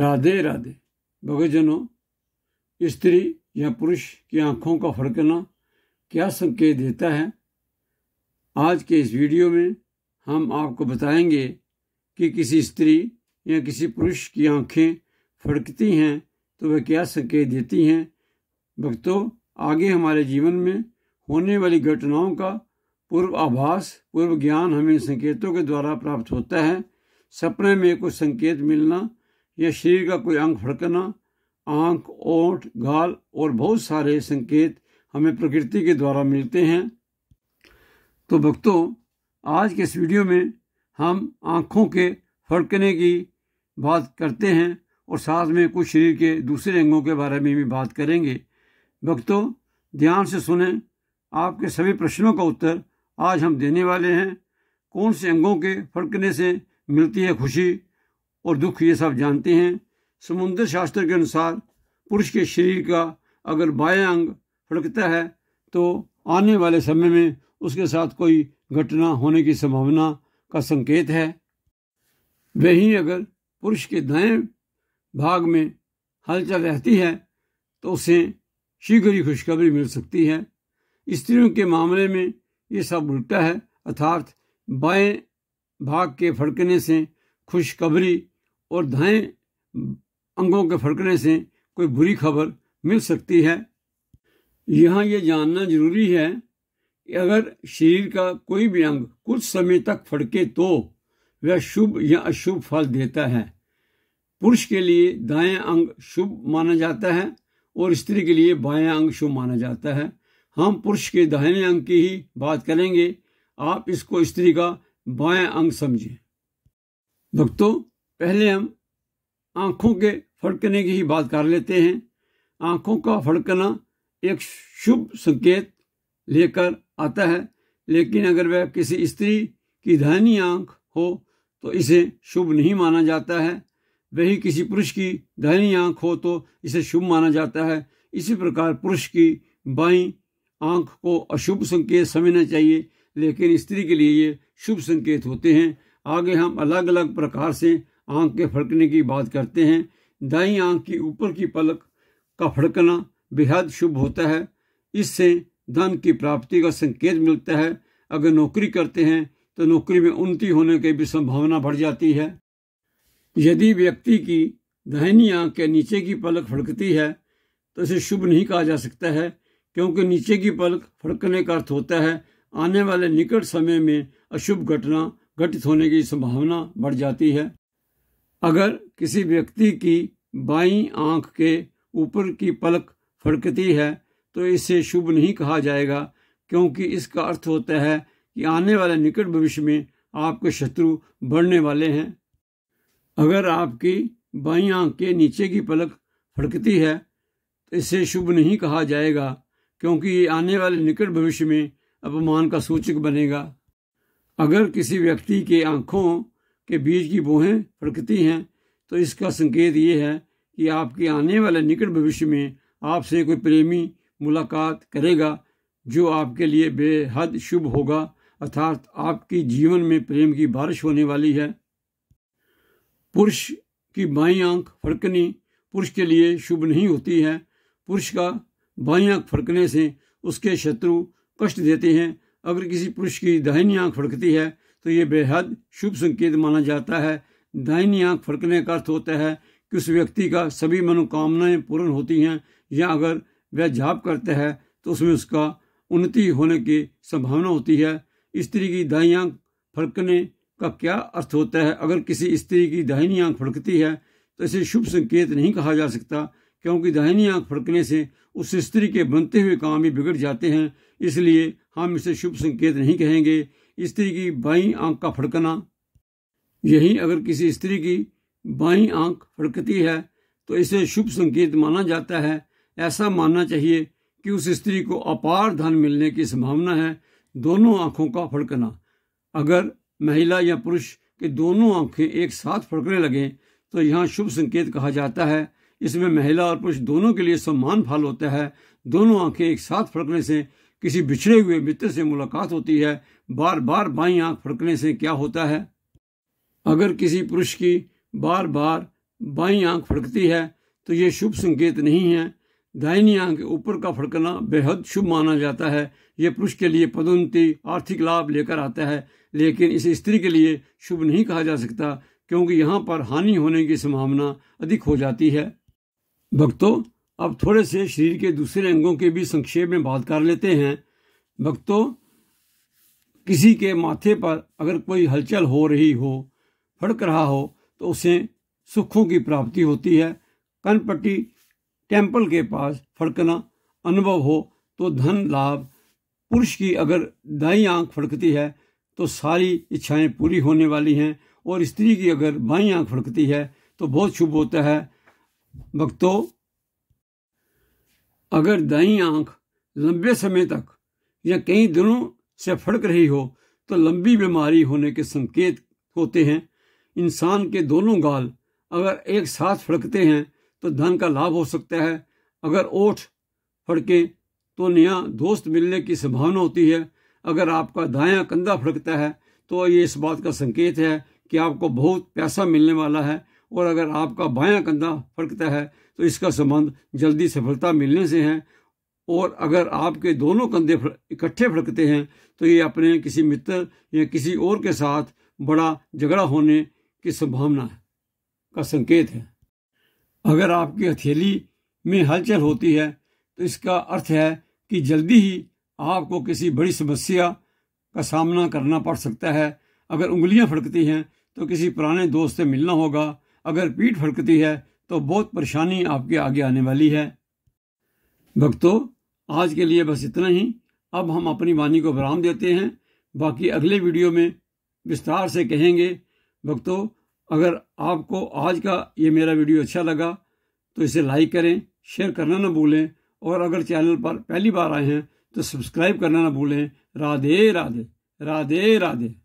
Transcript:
राधे राधे भगतजनों स्त्री या पुरुष की आंखों का फड़कना क्या संकेत देता है आज के इस वीडियो में हम आपको बताएंगे कि किसी स्त्री या किसी पुरुष की आंखें फड़कती हैं तो वह क्या संकेत देती हैं भक्तों आगे हमारे जीवन में होने वाली घटनाओं का पूर्व आभास पूर्व ज्ञान हमें संकेतों के द्वारा प्राप्त होता है सपने में कुछ संकेत मिलना ये शरीर का कोई अंग फड़कना आंख ओठ गाल और बहुत सारे संकेत हमें प्रकृति के द्वारा मिलते हैं तो भक्तों आज के इस वीडियो में हम आँखों के फड़कने की बात करते हैं और साथ में कुछ शरीर के दूसरे अंगों के बारे में भी बात करेंगे भक्तों ध्यान से सुने आपके सभी प्रश्नों का उत्तर आज हम देने वाले हैं कौन से अंगों के फड़कने से मिलती है खुशी और दुख ये सब जानते हैं समुद्र शास्त्र के अनुसार पुरुष के शरीर का अगर बाया अंग फड़कता है तो आने वाले समय में उसके साथ कोई घटना होने की संभावना का संकेत है वहीं अगर पुरुष के दाएं भाग में हलचल रहती है तो उसे शीघ्र ही खुशखबरी मिल सकती है स्त्रियों के मामले में ये सब उल्टा है अर्थात बाएं भाग के फड़कने से खुशखबरी और दाएं अंगों के फड़कने से कोई बुरी खबर मिल सकती है यहाँ ये जानना जरूरी है कि अगर शरीर का कोई भी अंग कुछ समय तक फड़के तो वह शुभ या अशुभ फल देता है पुरुष के लिए दाएं अंग शुभ माना जाता है और स्त्री के लिए बाएं अंग शुभ माना जाता है हम पुरुष के दाहिने अंग की ही बात करेंगे आप इसको स्त्री का बाएं अंग समझें भक्तों पहले हम आँखों के फड़कने की ही बात कर लेते हैं आँखों का फड़कना एक शुभ संकेत लेकर आता है लेकिन अगर वह किसी स्त्री की धनी आँख हो तो इसे शुभ नहीं माना जाता है वही किसी पुरुष की दाहिनी आंख हो तो इसे शुभ माना जाता है इसी प्रकार पुरुष की बाई आंख को अशुभ संकेत समझना चाहिए लेकिन स्त्री के लिए ये शुभ संकेत होते हैं आगे हम अलग अलग प्रकार से आंख के फड़कने की बात करते हैं दाई आंख की ऊपर की पलक का फड़कना बेहद शुभ होता है इससे धन की प्राप्ति का संकेत मिलता है अगर नौकरी करते हैं तो नौकरी में उन्नति होने की भी संभावना बढ़ जाती है यदि व्यक्ति की दहनी आंख के नीचे की पलक फड़कती है तो इसे शुभ नहीं कहा जा सकता है क्योंकि नीचे की पलक फड़कने का अर्थ होता है आने वाले निकट समय में अशुभ घटना घटित होने की संभावना बढ़ जाती है अगर किसी व्यक्ति की बाई आंख के ऊपर की पलक फड़कती है तो इसे शुभ नहीं कहा जाएगा क्योंकि इसका अर्थ होता है कि आने वाले निकट भविष्य में आपके शत्रु बढ़ने वाले हैं अगर आपकी बाई आंख के नीचे की पलक फड़कती है तो इसे शुभ नहीं कहा जाएगा क्योंकि ये आने वाले निकट भविष्य में अपमान का सूचक बनेगा अगर किसी व्यक्ति के आंखों कि बीज की बोहें प्रकृति हैं तो इसका संकेत ये है कि आपके आने वाले निकट भविष्य में आपसे कोई प्रेमी मुलाकात करेगा जो आपके लिए बेहद शुभ होगा अर्थात आपके जीवन में प्रेम की बारिश होने वाली है पुरुष की बाई आंख फड़कनी पुरुष के लिए शुभ नहीं होती है पुरुष का बाई आंख फड़कने से उसके शत्रु कष्ट देते हैं अगर किसी पुरुष की दाहिनी आंख फड़कती है तो ये बेहद शुभ संकेत माना जाता है दाहिनी आंख फड़कने का अर्थ होता है कि उस व्यक्ति का सभी मनोकामनाएं पूर्ण होती हैं या अगर वह जाप करता है तो उसमें उसका उन्नति होने की संभावना होती है स्त्री की दाई आंख फड़कने का क्या अर्थ होता है अगर किसी स्त्री की दाहिनी आंख फड़कती है तो इसे शुभ संकेत नहीं कहा जा सकता क्योंकि दाहिनी आंख फड़कने से उस स्त्री के बनते हुए काम भी बिगड़ जाते हैं इसलिए हम इसे शुभ संकेत नहीं कहेंगे स्त्री की बाई आंख का फड़कना यही अगर किसी स्त्री की बाई आंख फड़कती है तो इसे शुभ संकेत माना जाता है ऐसा मानना चाहिए कि उस स्त्री को अपार धन मिलने की संभावना है दोनों आंखों का फड़कना अगर महिला या पुरुष की दोनों आंखें एक साथ फड़कने लगें तो यहाँ शुभ संकेत कहा जाता है इसमें महिला और पुरुष दोनों के लिए सम्मान फल होता है दोनों आंखें एक साथ फड़कने से किसी बिछड़े हुए मित्र से मुलाकात होती है बार बार बाई आंख फड़कने से क्या होता है अगर किसी पुरुष की बार बार बाई आंख फड़कती है तो ये शुभ संकेत नहीं है दाहिनी आंख के ऊपर का फड़कना बेहद शुभ माना जाता है ये पुरुष के लिए पदोन्नति आर्थिक लाभ लेकर आता है लेकिन इसे स्त्री के लिए शुभ नहीं कहा जा सकता क्योंकि यहाँ पर हानि होने की संभावना अधिक हो जाती है भक्तों अब थोड़े से शरीर के दूसरे अंगों के भी संक्षेप में बात कर लेते हैं भक्तों किसी के माथे पर अगर कोई हलचल हो रही हो फड़क रहा हो तो उसे सुखों की प्राप्ति होती है कनपट्टी टेम्पल के पास फड़कना अनुभव हो तो धन लाभ पुरुष की अगर दाई आंख फड़कती है तो सारी इच्छाएं पूरी होने वाली हैं और स्त्री की अगर बाई आंख फड़कती है तो बहुत शुभ होता है भक्तों अगर दाई आंख लंबे समय तक या कई दिनों से फड़क रही हो तो लंबी बीमारी होने के संकेत होते हैं इंसान के दोनों गाल अगर एक साथ फड़कते हैं तो धन का लाभ हो सकता है अगर ओठ फड़के तो नया दोस्त मिलने की संभावना होती है अगर आपका दायां कंधा फड़कता है तो ये इस बात का संकेत है कि आपको बहुत पैसा मिलने वाला है और अगर आपका बायां कंधा फड़कता है तो इसका संबंध जल्दी सफलता मिलने से है और अगर आपके दोनों कंधे इकट्ठे फड़कते हैं तो ये अपने किसी मित्र या किसी और के साथ बड़ा झगड़ा होने की संभावना है का संकेत है अगर आपकी हथेली में हलचल होती है तो इसका अर्थ है कि जल्दी ही आपको किसी बड़ी समस्या का सामना करना पड़ सकता है अगर उंगलियां फड़कती हैं तो किसी पुराने दोस्त से मिलना होगा अगर पीठ फड़कती है तो बहुत परेशानी आपके आगे आने वाली है भक्तों आज के लिए बस इतना ही अब हम अपनी वाणी को विराम देते हैं बाकी अगले वीडियो में विस्तार से कहेंगे भक्तों अगर आपको आज का ये मेरा वीडियो अच्छा लगा तो इसे लाइक करें शेयर करना ना भूलें और अगर चैनल पर पहली बार आए हैं तो सब्सक्राइब करना ना भूलें राधे राधे राधे राधे